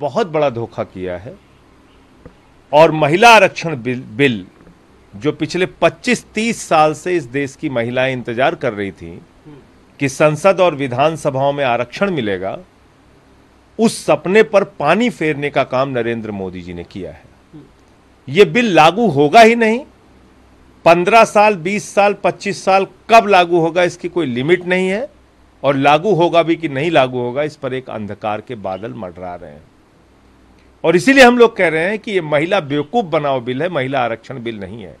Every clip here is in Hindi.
बहुत बड़ा धोखा किया है और महिला आरक्षण बिल, बिल जो पिछले 25-30 साल से इस देश की महिलाएं इंतजार कर रही थी कि संसद और विधानसभाओं में आरक्षण मिलेगा उस सपने पर पानी फेरने का काम नरेंद्र मोदी जी ने किया है ये बिल लागू होगा ही नहीं पंद्रह साल बीस साल पच्चीस साल कब लागू होगा इसकी कोई लिमिट नहीं है और लागू होगा भी कि नहीं लागू होगा इस पर एक अंधकार के बादल मडरा रहे हैं और इसीलिए हम लोग कह रहे हैं कि ये महिला बेवकूफ बनाओ बिल है महिला आरक्षण बिल नहीं है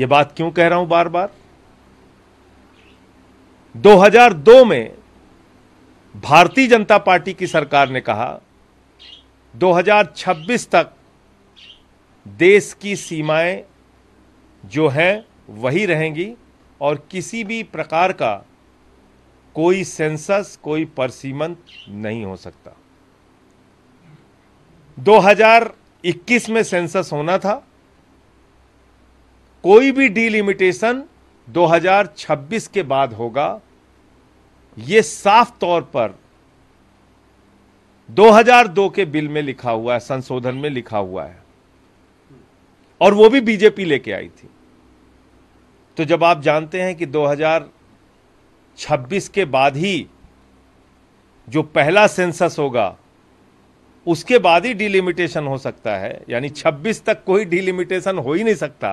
ये बात क्यों कह रहा हूं बार बार 2002 में भारतीय जनता पार्टी की सरकार ने कहा 2026 तक देश की सीमाएं जो हैं वही रहेंगी और किसी भी प्रकार का कोई सेंसस कोई परसीमन नहीं हो सकता 2021 में सेंसस होना था कोई भी डीलिमिटेशन 2026 के बाद होगा यह साफ तौर पर 2002 के बिल में लिखा हुआ है संशोधन में लिखा हुआ है और वो भी बीजेपी लेके आई थी तो जब आप जानते हैं कि 2026 के बाद ही जो पहला सेंसस होगा उसके बाद ही डिलिमिटेशन हो सकता है यानी 26 तक कोई डिलिमिटेशन हो ही नहीं सकता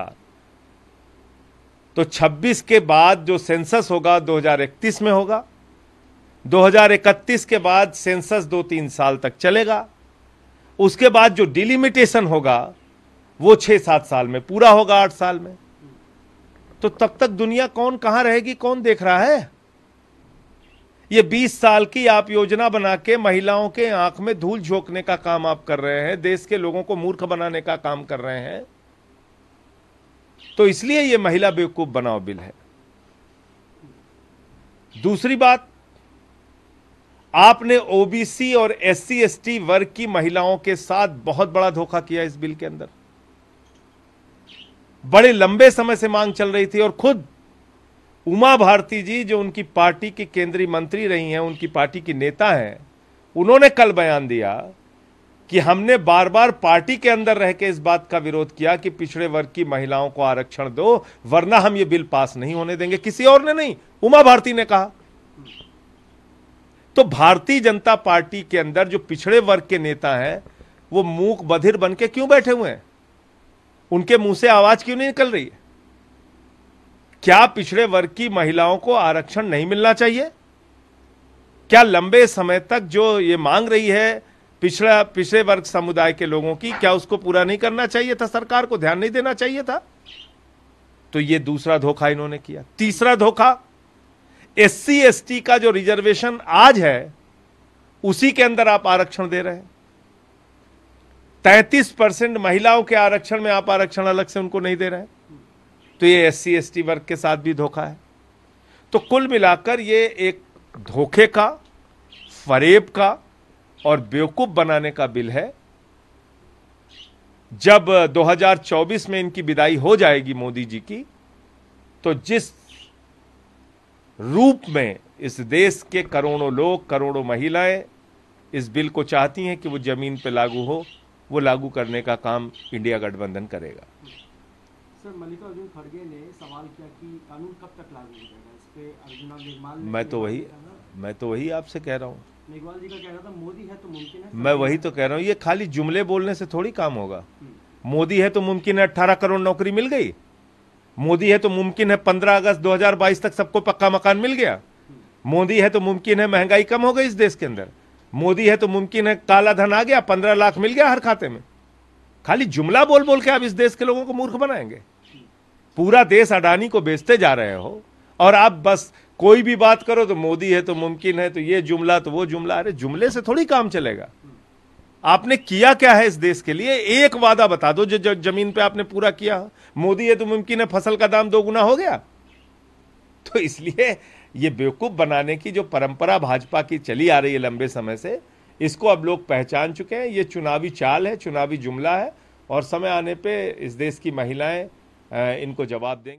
तो 26 के बाद जो सेंसस होगा 2031 में होगा 2031 के बाद सेंसस दो तीन साल तक चलेगा उसके बाद जो डिलिमिटेशन होगा वो छह सात साल में पूरा होगा आठ साल में तो तब तक दुनिया कौन कहां रहेगी कौन देख रहा है ये 20 साल की आप योजना बना के महिलाओं के आंख में धूल झोंकने का काम आप कर रहे हैं देश के लोगों को मूर्ख बनाने का काम कर रहे हैं तो इसलिए ये महिला बेवकूफ बनाओ बिल है दूसरी बात आपने ओबीसी और एस सी वर्ग की महिलाओं के साथ बहुत बड़ा धोखा किया इस बिल के अंदर बड़े लंबे समय से मांग चल रही थी और खुद उमा भारती जी जो उनकी पार्टी की केंद्रीय मंत्री रही हैं उनकी पार्टी की नेता हैं उन्होंने कल बयान दिया कि हमने बार बार पार्टी के अंदर रह के इस बात का विरोध किया कि पिछड़े वर्ग की महिलाओं को आरक्षण दो वरना हम ये बिल पास नहीं होने देंगे किसी और ने नहीं उमा भारती ने कहा तो भारतीय जनता पार्टी के अंदर जो पिछड़े वर्ग के नेता हैं वो मूक बधिर बन के क्यों बैठे हुए हैं उनके मुंह से आवाज क्यों नहीं निकल रही है क्या पिछड़े वर्ग की महिलाओं को आरक्षण नहीं मिलना चाहिए क्या लंबे समय तक जो ये मांग रही है पिछड़ा पिछड़े वर्ग समुदाय के लोगों की क्या उसको पूरा नहीं करना चाहिए था सरकार को ध्यान नहीं देना चाहिए था तो ये दूसरा धोखा इन्होंने किया तीसरा धोखा एस सी एस टी का जो रिजर्वेशन आज है उसी के अंदर आप आरक्षण दे रहे हैं तैतीस परसेंट महिलाओं के आरक्षण में आप आरक्षण अलग से उनको नहीं दे रहे हैं तो ये एस सी एस टी वर्ग के साथ भी धोखा है तो कुल मिलाकर ये एक धोखे का फरेब का और बेवकूफ़ बनाने का बिल है जब 2024 में इनकी विदाई हो जाएगी मोदी जी की तो जिस रूप में इस देश के करोड़ों लोग करोड़ों महिलाएं इस बिल को चाहती हैं कि वो ज़मीन पे लागू हो वो लागू करने का काम इंडिया गठबंधन करेगा सर मल्लिकार्जुन खड़गे ने सवाल किया कि कानून कब तक लागू हो जाएगा इस पे मेघवाल मैं तो वही मैं तो वही आपसे कह रहा हूँ मेघवाल जी का कह रहा था मोदी है तो मुमकिन है मैं वही तो कह रहा हूँ ये खाली जुमले बोलने से थोड़ी काम होगा हम्म। मोदी है तो मुमकिन है अट्ठारह करोड़ नौकरी मिल गई मोदी है तो मुमकिन है पंद्रह अगस्त बाईस तक सबको पक्का मकान मिल गया हम्म। मोदी है तो मुमकिन है महंगाई कम हो गई इस देश के अंदर मोदी है तो मुमकिन है काला धन आ गया पंद्रह लाख मिल गया हर खाते में खाली जुमला बोल बोल के आप इस देश के लोगों को मूर्ख बनाएंगे पूरा देश अडानी को बेचते जा रहे हो और आप बस कोई भी बात करो तो मोदी है तो मुमकिन है तो ये जुमला तो वो जुमला अरे जुमले से थोड़ी काम चलेगा आपने किया क्या है इस देश के लिए एक वादा बता दो जो जमीन पे आपने पूरा किया मोदी है तो मुमकिन है फसल का दाम दोगुना हो गया तो इसलिए ये बेवकूफ बनाने की जो परंपरा भाजपा की चली आ रही है लंबे समय से इसको अब लोग पहचान चुके हैं ये चुनावी चाल है चुनावी जुमला है और समय आने पे इस देश की महिलाएं इनको जवाब दें